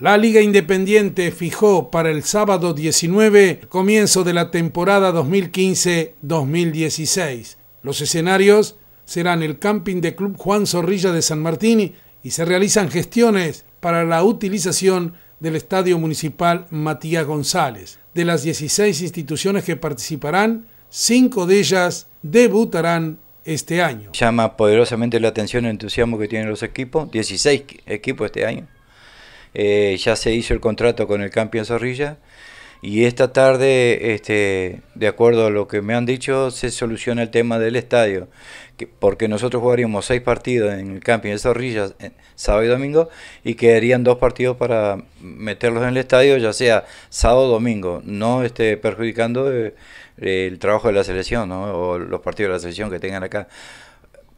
La Liga Independiente fijó para el sábado 19 comienzo de la temporada 2015-2016. Los escenarios serán el camping de Club Juan Zorrilla de San Martín y se realizan gestiones para la utilización del Estadio Municipal Matías González. De las 16 instituciones que participarán, 5 de ellas debutarán este año. Llama poderosamente la atención el entusiasmo que tienen los equipos, 16 equipos este año. Eh, ya se hizo el contrato con el Campion Zorrilla y esta tarde, este, de acuerdo a lo que me han dicho, se soluciona el tema del estadio, porque nosotros jugaríamos seis partidos en el camping de Zorrilla eh, sábado y domingo y quedarían dos partidos para meterlos en el estadio, ya sea sábado o domingo, no este, perjudicando eh, el trabajo de la selección o los partidos de la selección que tengan acá.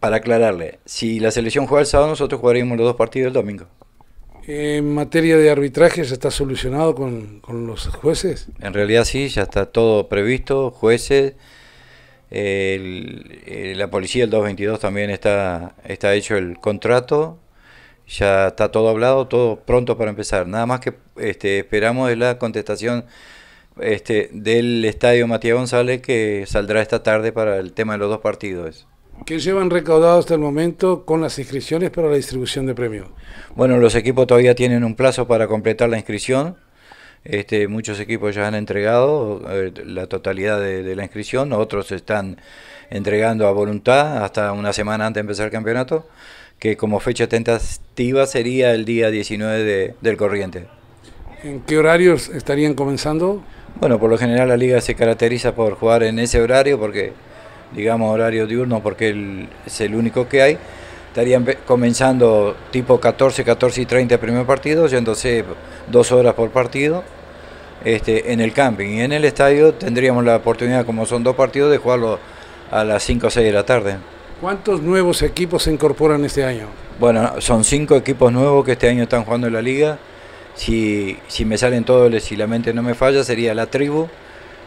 Para aclararle, si la selección juega el sábado, nosotros jugaríamos los dos partidos el domingo en materia de arbitraje ya está solucionado con, los jueces? En realidad sí, ya está todo previsto, jueces, eh, la policía, el 222 también está, está hecho el contrato, ya está todo hablado, todo pronto para empezar. Nada más que este, esperamos es la contestación este, del estadio Matías González que saldrá esta tarde para el tema de los dos partidos. ¿Qué llevan recaudado hasta el momento con las inscripciones para la distribución de premios? Bueno, los equipos todavía tienen un plazo para completar la inscripción. Este, muchos equipos ya han entregado eh, la totalidad de, la inscripción, otros están entregando a voluntad hasta una semana antes de empezar el campeonato, que como fecha tentativa sería el día 19 del corriente. ¿En qué horarios estarían comenzando? Bueno, por lo general la liga se caracteriza por jugar en ese horario porque digamos, horario diurno, porque es el único que hay, estarían comenzando tipo 14, 14 y 30 el primer partido, entonces dos horas por partido este, en el camping. Y en el estadio tendríamos la oportunidad, como son dos partidos, de jugarlo a las 5 o 6 de la tarde. ¿Cuántos nuevos equipos se incorporan este año? Bueno, son cinco equipos nuevos que este año están jugando en la liga. Si, me salen todos, y la mente no me falla, sería La Tribu,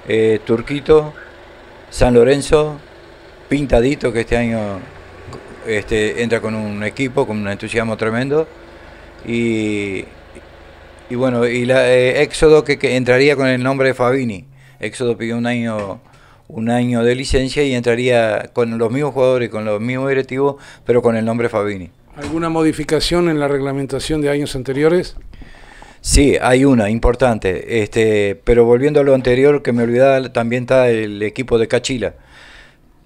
eh, Turquito, San Lorenzo, pintadito que este año este, entra con un equipo, con un entusiasmo tremendo. Y, bueno, y la, eh, Éxodo que, entraría con el nombre de Fabini. Éxodo pidió un año, un año de licencia y entraría con los mismos jugadores, con los mismos directivos, pero con el nombre Fabini. ¿Alguna modificación en la reglamentación de años anteriores? Sí, hay una importante. Este, pero volviendo a lo anterior, que me olvidaba, también está el equipo de Cachila.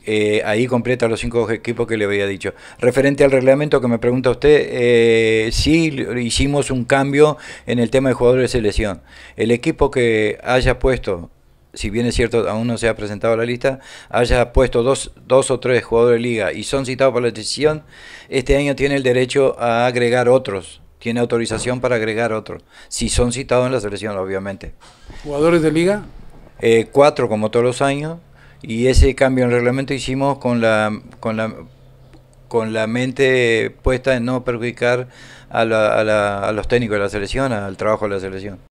Eh, ahí completa los cinco equipos que le había dicho. Referente al reglamento que me pregunta usted, si eh, sí hicimos un cambio en el tema de jugadores de selección. El equipo que haya puesto si bien es cierto, aún no se ha presentado la lista, haya puesto dos, dos o tres jugadores de liga y son citados por la decisión, este año tiene el derecho a agregar otros. Tiene autorización para agregar otros. Si son citados en la selección, obviamente. ¿Jugadores de liga? Eh, cuatro, como todos los años. Y ese cambio en reglamento hicimos con la, con la, con la mente puesta en no perjudicar a, la, a, la, a los técnicos de la selección, al trabajo de la selección.